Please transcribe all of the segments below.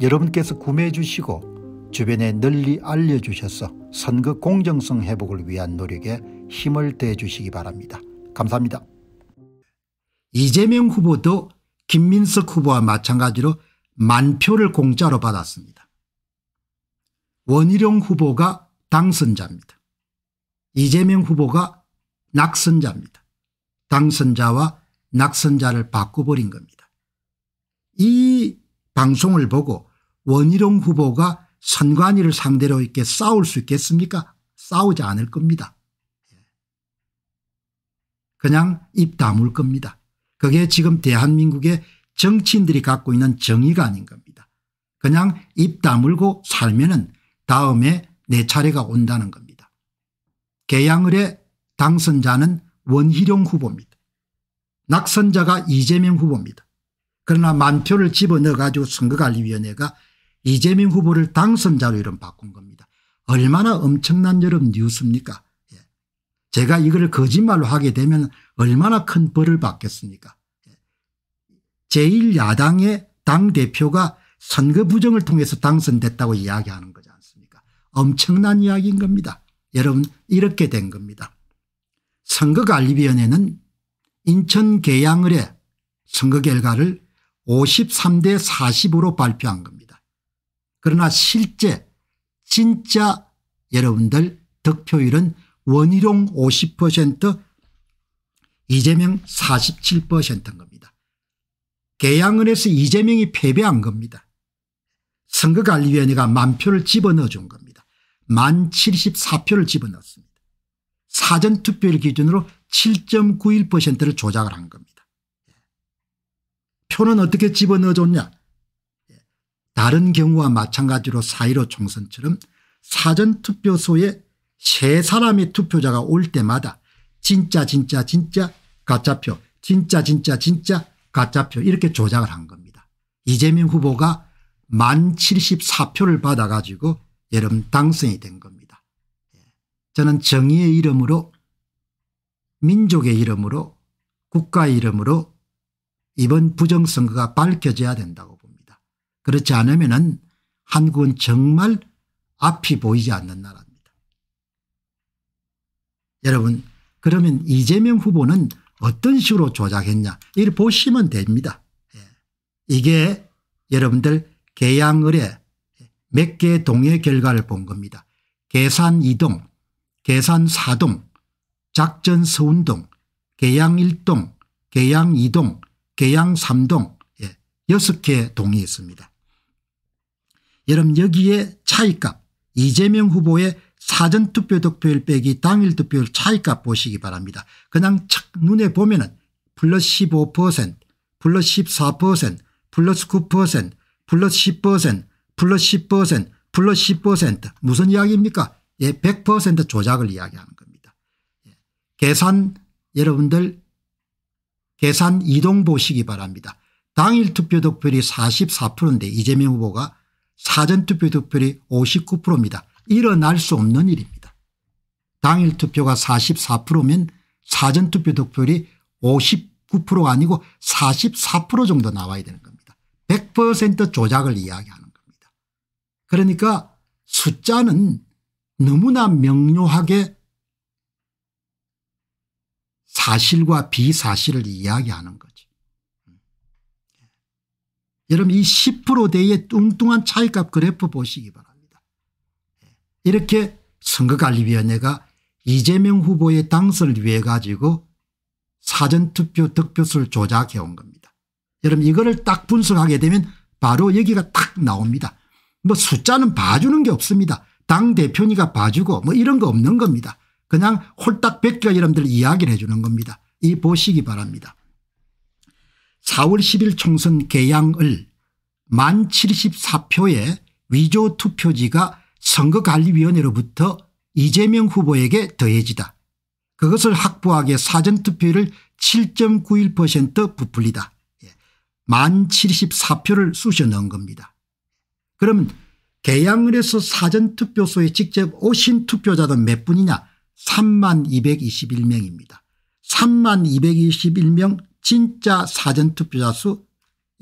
여러분께서 구매해 주시고 주변에 널리 알려주셔서 선거 공정성 회복을 위한 노력에 힘을 대해 주시기 바랍니다. 감사합니다. 이재명 후보도 김민석 후보와 마찬가지로 만 표를 공짜로 받았습니다. 원희룡 후보가 당선자입니다. 이재명 후보가 낙선자입니다. 당선자와 낙선자를 바꿔버린 겁니다. 이 방송을 보고 원희룡 후보가 선관위를 상대로 이렇게 싸울 수 있겠습니까? 싸우지 않을 겁니다. 그냥 입 다물 겁니다. 그게 지금 대한민국의 정치인들이 갖고 있는 정의가 아닌 겁니다. 그냥 입 다물고 살면 은 다음에 내 차례가 온다는 겁니다. 개양을의 당선자는 원희룡 후보입니다. 낙선자가 이재명 후보입니다. 그러나 만표를 집어넣어 가지고 선거관리위원회가 이재명 후보를 당선자로 이름 바꾼 겁니다. 얼마나 엄청난 여름 뉴스입니까 예. 제가 이걸 거짓말로 하게 되면 얼마나 큰 벌을 받겠습니까 예. 제1야당의 당대표가 선거 부정을 통해서 당선됐다고 이야기하는 거지 않습니까 엄청난 이야기인 겁니다. 여러분 이렇게 된 겁니다. 선거관리위원회는 인천 계양을의 선거 결과를 53대 40으로 발표한 겁니다. 그러나 실제 진짜 여러분들 득표율은 원희룡 50% 이재명 47%인 겁니다. 개양은에서 이재명이 패배한 겁니다. 선거관리위원회가 만 표를 집어넣어 준 겁니다. 만 74표를 집어넣었습니다. 사전투표를 기준으로 7.91%를 조작을 한 겁니다. 표는 어떻게 집어넣어 줬냐 다른 경우와 마찬가지로 사1로 총선처럼 사전투표소에 세 사람의 투표자가 올 때마다 진짜 진짜 진짜 가짜표 진짜 진짜 진짜 가짜표 이렇게 조작을 한 겁니다. 이재명 후보가 만 74표를 받아가지고 여름 당선이 된 겁니다. 예. 저는 정의의 이름으로 민족의 이름으로 국가의 이름으로 이번 부정선거가 밝혀져야 된다고 그렇지 않으면 한국은 정말 앞이 보이지 않는 나라입니다. 여러분 그러면 이재명 후보는 어떤 식으로 조작했냐 이를 보시면 됩니다. 예. 이게 여러분들 계양을의 몇개 동의 결과를 본 겁니다. 계산 2동, 계산 4동, 작전 서운동, 계양 1동, 계양 2동, 계양 3동 예, 6개 동이 있습니다. 여러분 여기에 차이값 이재명 후보의 사전투표 득표율 빼기 당일 득표율 차이값 보시기 바랍니다. 그냥 눈에 보면 은 플러스 15% 플러스 14% 플러스 9% 플러스 10% 플러스 10% 플러스 10% 무슨 이야기입니까 예, 100% 조작을 이야기하는 겁니다. 예. 계산 여러분들 계산 이동 보시기 바랍니다. 당일 투표 득표율이 44%인데 이재명 후보가 사전투표 득표율이 59%입니다. 일어날 수 없는 일입니다. 당일 투표가 44%면 사전투표 득표율이 59%가 아니고 44% 정도 나와야 되는 겁니다. 100% 조작을 이야기하는 겁니다. 그러니까 숫자는 너무나 명료하게 사실과 비사실을 이야기하는 거죠. 여러분 이 10%대의 뚱뚱한 차이값 그래프 보시기 바랍니다. 예. 이렇게 선거관리위원회가 이재명 후보의 당선을 위해 가지고 사전투표 득표수를 조작해 온 겁니다. 여러분 이거를 딱 분석하게 되면 바로 여기가 딱 나옵니다. 뭐 숫자는 봐주는 게 없습니다. 당대표니가 봐주고 뭐 이런 거 없는 겁니다. 그냥 홀딱 베껴 여러분들 이야기를 해주는 겁니다. 이 보시기 바랍니다. 4월 10일 총선 개양을 만 74표의 위조 투표지가 선거관리위원회로부터 이재명 후보에게 더해지다. 그것을 확보하게 사전투표율을 7.91% 부풀리다. 예. 만 74표를 쑤셔 넣은 겁니다. 그러면 개양을 해서 사전투표소에 직접 오신 투표자도몇 분이냐 3만 221명입니다. 3만 221명 진짜 사전투표자 수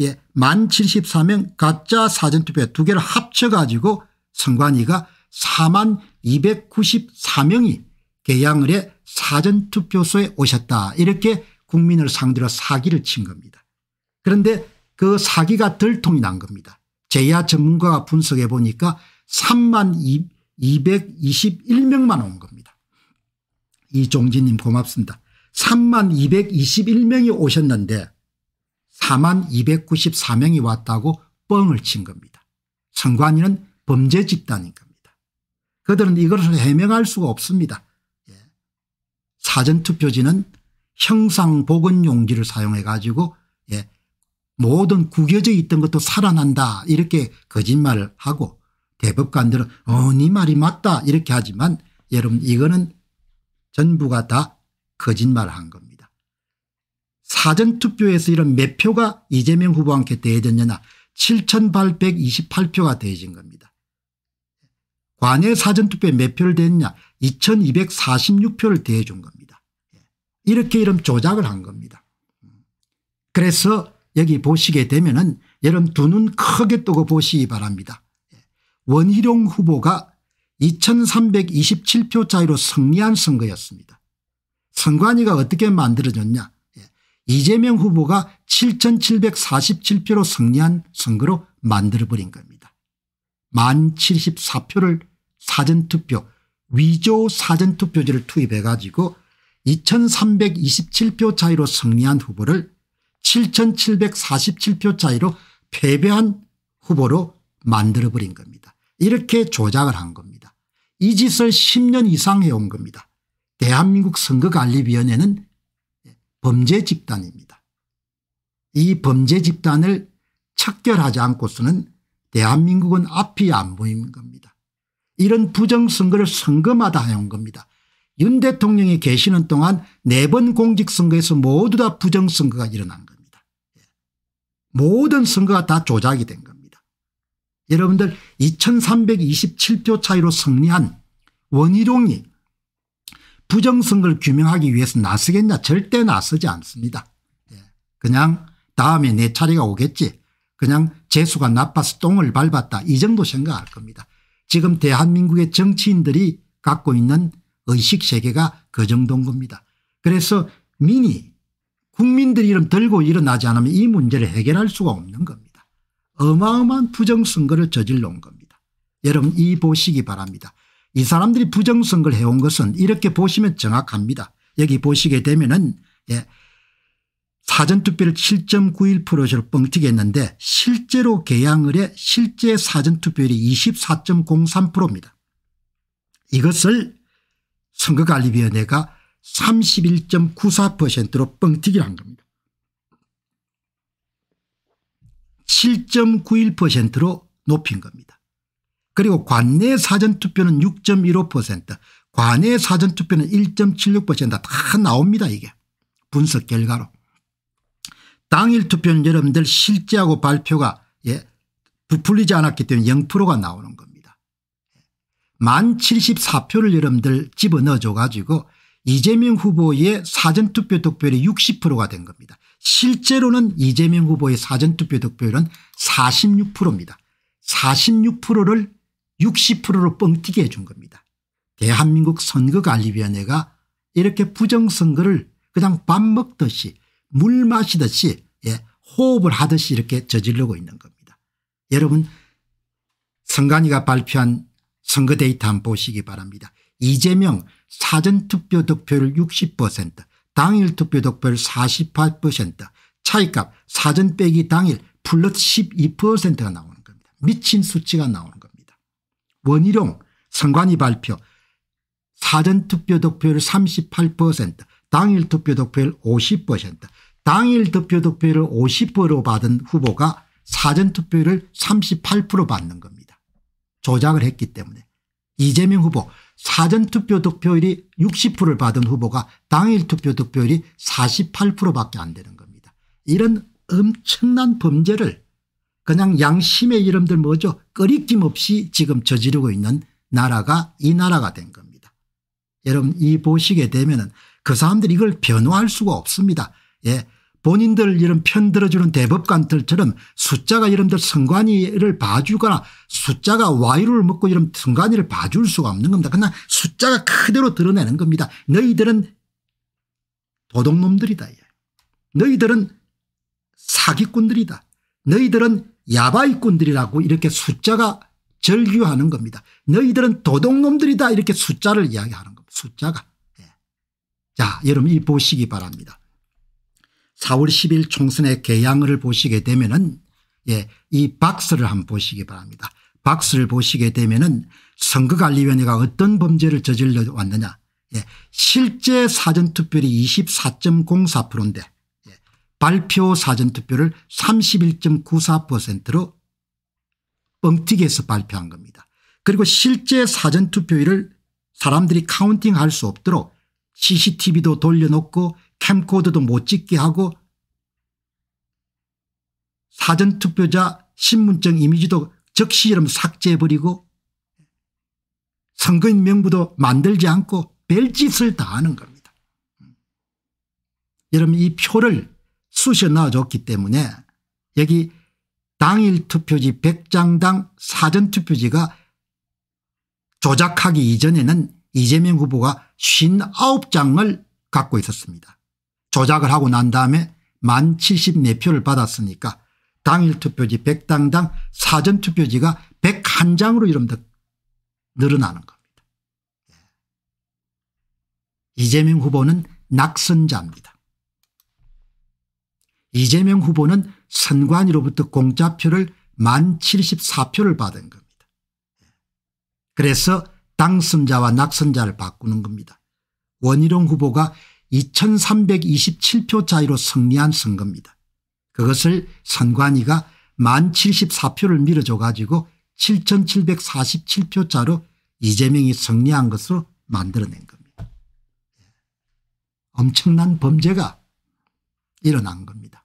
예, 만7 4명 가짜 사전투표 두 개를 합쳐가지고 선관위가 4만 294명이 개양을해 사전투표소에 오셨다 이렇게 국민을 상대로 사기를 친 겁니다. 그런데 그 사기가 들통이 난 겁니다. 제야 전문가가 분석해 보니까 3만 221명만 온 겁니다. 이종진님 고맙습니다. 3만 221명이 오셨는데 4만 294명이 왔다고 뻥을 친 겁니다. 선관위는 범죄 집단인 겁니다. 그들은 이것을 해명할 수가 없습니다. 예. 사전투표지는 형상보건용지를 사용해 가지고 예. 모든 구겨져 있던 것도 살아난다 이렇게 거짓말을 하고 대법관들은 어네 말이 맞다 이렇게 하지만 여러분 이거는 전부가 다 거짓말한 겁니다. 사전투표에서 이런 몇 표가 이재명 후보와 함 대해졌느냐 7828표가 대해진 겁니다. 관외 사전투표에 몇 표를 대했냐 2246표를 대해준 겁니다. 예. 이렇게 이런 조작을 한 겁니다. 그래서 여기 보시게 되면 은 여러분 두 눈 크게 뜨고 보시기 바랍니다. 예. 원희룡 후보가 2327표 차이로 승리한 선거였습니다. 선관위가 어떻게 만들어졌냐. 예. 이재명 후보가 7747표로 승리한 선거로 만들어버린 겁니다. 만 74표를 사전투표 위조 사전투표지를 투입해 가지고 2327표 차이로 승리한 후보를 7747표 차이로 패배한 후보로 만들어버린 겁니다. 이렇게 조작을 한 겁니다. 이 짓을 10년 이상 해온 겁니다. 대한민국 선거관리위원회는 범죄 집단입니다. 이 범죄 집단을 착결하지 않고서는 대한민국은 앞이 안 보이는 겁니다. 이런 부정선거를 선거마다 해온 겁니다. 윤 대통령이 계시는 동안 네 번 공직선거에서 모두 다 부정선거가 일어난 겁니다. 모든 선거가 다 조작이 된 겁니다. 여러분들 2327표 차이로 승리한 원희룡이 부정선거를 규명하기 위해서 나서겠냐 절대 나서지 않습니다. 예. 그냥 다음에 내 차례가 오겠지 그냥 재수가 나빠서 똥을 밟았다 이 정도 생각할 겁니다. 지금 대한민국의 정치인들이 갖고 있는 의식세계가 그 정도인 겁니다. 그래서 민이 국민들이 이름 들고 일어나지 않으면 이 문제를 해결할 수가 없는 겁니다. 어마어마한 부정선거를 저질러 온 겁니다. 여러분 이 보시기 바랍니다. 이 사람들이 부정선거를 해온 것은 이렇게 보시면 정확합니다. 여기 보시게 되면은 예 사전투표를 7.91%를 뻥튀기 했는데 실제로 개항을해 실제 사전투표율이 24.03%입니다. 이것을 선거관리위원회가 31.94%로 뻥튀기를 한 겁니다. 7.91%로 높인 겁니다. 그리고 관내 사전투표는 6.15% 관내 사전투표는 1.76%다 나옵니다 이게 분석 결과로. 당일 투표는 여러분들 실제하고 발표가 예, 부풀리지 않았기 때문에 0%가 나오는 겁니다. 만 74표를 여러분들 집어넣어줘 가지고 이재명 후보의 사전투표 득표율이 60%가 된 겁니다. 실제로는 이재명 후보의 사전투표 득표율은 46%입니다. 46%를 60%로 뻥튀기 해준 겁니다. 대한민국 선거관리위원회가 이렇게 부정선거를 그냥 밥 먹듯이 물 마시듯이 예, 호흡을 하듯이 이렇게 저지르고 있는 겁니다. 여러분 선관위가 발표한 선거 데이터 한번 보시기 바랍니다. 이재명 사전투표 득표율 60% 당일 투표 득표율 48% 차이값 사전 빼기 당일 플러스 12%가 나오는 겁니다. 미친 수치가 나오는 겁니다. 원희룡 선관위 발표 사전투표 득표율 38% 당일 투표 득표율 50% 당일 투표 득표율을 50%로 받은 후보가 사전투표율을 38% 받는 겁니다. 조작을 했기 때문에 이재명 후보 사전투표 득표율이 60%를 받은 후보가 당일 투표 득표율이 48% 밖에 안 되는 겁니다. 이런 엄청난 범죄를 그냥 양심의 이름들 뭐죠 끓이낌 없이 지금 저지르고 있는 나라가 이 나라가 된 겁니다. 여러분 이 보시게 되면 은그 사람들이 이걸 변호할 수가 없습니다. 예. 본인들 이름 편들어주는 대법관들처럼 숫자가 이름들 선관위를 봐주거나 숫자가 와이를 먹고 이름 선관위를 봐줄 수가 없는 겁니다. 그러나 숫자가 그대로 드러내는 겁니다. 너희들은 도둑놈들이다. 너희들은 사기꾼들이다. 너희들은 야바이꾼들이라고 이렇게 숫자가 절규하는 겁니다. 너희들은 도둑놈들이다 이렇게 숫자를 이야기하는 겁니다. 숫자가. 예. 자 여러분 이 보시기 바랍니다. 4월 10일 총선의 개양을 보시게 되면은 예, 이 박스를 한번 보시기 바랍니다. 박스를 보시게 되면은 선거관리위원회가 어떤 범죄를 저질러 왔느냐. 예, 실제 사전투표율이 24.04%인데 발표 사전투표를 31.94%로 뻥튀기해서 발표한 겁니다. 그리고 실제 사전투표율을 사람들이 카운팅할 수 없도록 cctv도 돌려놓고 캠코더도 못 찍게 하고 사전투표자 신분증 이미지도 적시처럼 삭제해버리고 선거인 명부도 만들지 않고 별짓을 다 하는 겁니다. 여러분 이 표를 쑤셔 넣어줬기 때문에 여기 당일 투표지 100장당 사전투표지가 조작하기 이전에는 이재명 후보가 59장을 갖고 있었습니다. 조작을 하고 난 다음에 만 74표를 받았으니까 당일 투표지 1 0 0장당 사전투표지가 101장으로 이름 늘어나는 겁니다. 예. 이재명 후보는 낙선자입니다. 이재명 후보는 선관위로부터 공짜표를 만 74표를 받은 겁니다. 그래서 당선자와 낙선자를 바꾸는 겁니다. 원희룡 후보가 2327표 차이로 승리한 선거입니다. 그것을 선관위가 만 74표를 밀어줘 가지고 7747표 차로 이재명이 승리한 것으로 만들어낸 겁니다. 엄청난 범죄가 일어난 겁니다.